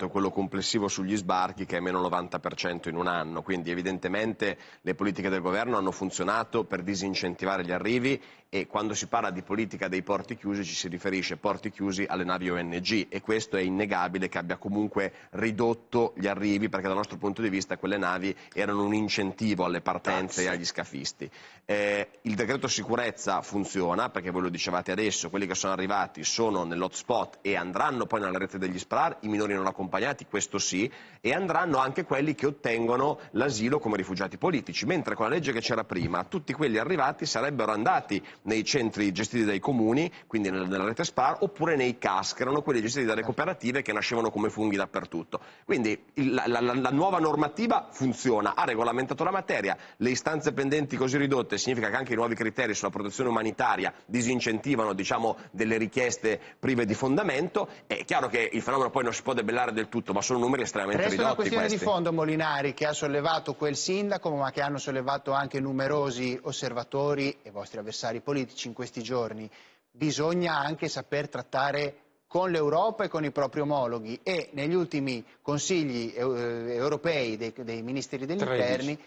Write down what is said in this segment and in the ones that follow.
dato quello complessivo sugli sbarchi che è meno 90% in un anno, quindi evidentemente le politiche del governo hanno funzionato per disincentivare gli arrivi e quando si parla di politica dei porti chiusi ci si riferisce porti chiusi alle navi ONG e questo è innegabile che abbia comunque ridotto gli arrivi perché dal nostro punto di vista quelle navi erano un incentivo alle partenze e agli scafisti. Eh, il decreto sicurezza funziona perché voi lo dicevate adesso, quelli che sono arrivati sono nell'hotspot e andranno poi nella rete degli SPRAR, i minori non accompagnati, questo sì, e andranno anche quelli che ottengono l'asilo come rifugiati politici, mentre con la legge che c'era prima tutti quelli arrivati sarebbero andati nei centri gestiti dai comuni, quindi nella rete SPAR, oppure nei CAS, che erano quelli gestiti dalle cooperative che nascevano come funghi dappertutto. Quindi la, la, la nuova normativa funziona, ha regolamentato la materia, le istanze pendenti così ridotte significa che anche i nuovi criteri sulla protezione umanitaria disincentivano diciamo, delle richieste prive di fondamento. È chiaro che il fenomeno poi non si può debellare del tutto, ma sono numeri estremamente Resta ridotti. Resta una questione questi. di fondo, Molinari, che ha sollevato quel sindaco, ma che hanno sollevato anche numerosi osservatori e vostri avversari politici politici in questi giorni, bisogna anche saper trattare con l'Europa e con i propri omologhi e negli ultimi consigli eh, europei dei, dei ministeri degli 13. interni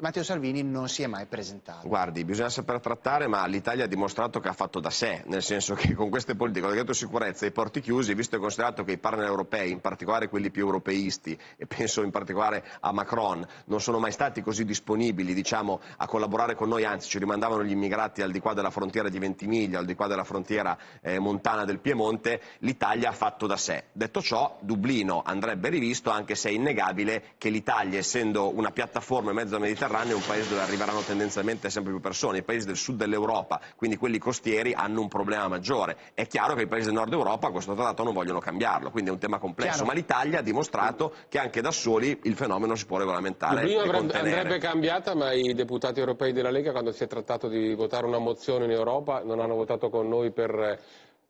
Matteo Salvini non si è mai presentato. Guardi, bisogna saper trattare, ma l'Italia ha dimostrato che ha fatto da sé, nel senso che con queste politiche, con la sicurezza, e i porti chiusi, visto e considerato che i partner europei, in particolare quelli più europeisti, e penso in particolare a Macron, non sono mai stati così disponibili diciamo, a collaborare con noi, anzi ci rimandavano gli immigrati al di qua della frontiera di Ventimiglia, al di qua della frontiera eh, montana del Piemonte, l'Italia ha fatto da sé. Detto ciò, Dublino andrebbe rivisto, anche se è innegabile che l'Italia, essendo una piattaforma in mezzo a Mediterraneo, Mediterraneo è un paese dove arriveranno tendenzialmente sempre più persone. I paesi del sud dell'Europa, quindi quelli costieri, hanno un problema maggiore. È chiaro che i paesi del nord Europa questo trattato non vogliono cambiarlo, quindi è un tema complesso. Chiaro. Ma l'Italia ha dimostrato che anche da soli il fenomeno si può regolamentare. L'Urbino avrebbe, andrebbe cambiata, ma i deputati europei della Lega, quando si è trattato di votare una mozione in Europa, non hanno votato con noi per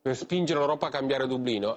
per spingere l'Europa a cambiare Dublino.